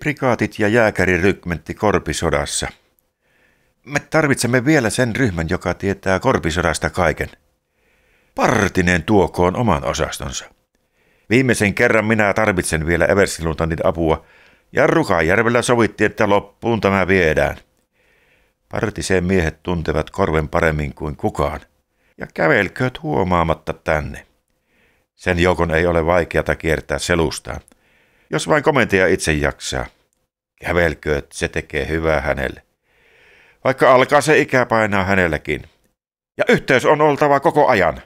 prikaatit ja jääkärirykmentti korpisodassa. Me tarvitsemme vielä sen ryhmän, joka tietää korpisodasta kaiken. Partinen tuokoon oman osastonsa. Viimeisen kerran minä tarvitsen vielä Eversiluntanin apua, ja Rukajärvellä sovittiin, että loppuun tämä viedään. Partiseen miehet tuntevat korven paremmin kuin kukaan, ja kävelkööt huomaamatta tänne. Sen joukon ei ole vaikeata kiertää selustaan – jos vain komentaja itse jaksaa. Kävelkööt, se tekee hyvää hänelle. Vaikka alkaa se ikä painaa hänelläkin. Ja yhteys on oltava koko ajan.